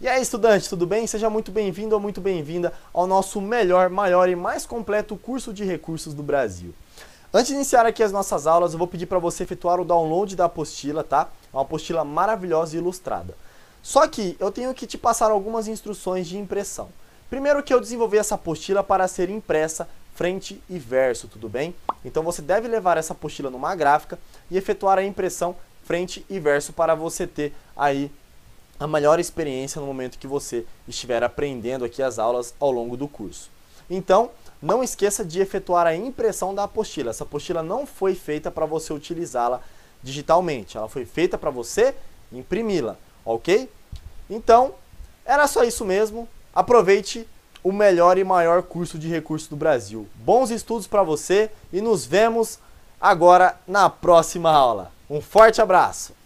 E aí, estudante, tudo bem? Seja muito bem-vindo ou muito bem-vinda ao nosso melhor, maior e mais completo curso de recursos do Brasil. Antes de iniciar aqui as nossas aulas, eu vou pedir para você efetuar o download da apostila, tá? É uma apostila maravilhosa e ilustrada. Só que eu tenho que te passar algumas instruções de impressão. Primeiro que eu desenvolvi essa apostila para ser impressa frente e verso, tudo bem? Então você deve levar essa apostila numa gráfica e efetuar a impressão frente e verso para você ter aí a melhor experiência no momento que você estiver aprendendo aqui as aulas ao longo do curso. Então, não esqueça de efetuar a impressão da apostila. Essa apostila não foi feita para você utilizá-la digitalmente, ela foi feita para você imprimi-la, ok? Então, era só isso mesmo. Aproveite o melhor e maior curso de recursos do Brasil. Bons estudos para você e nos vemos agora na próxima aula. Um forte abraço!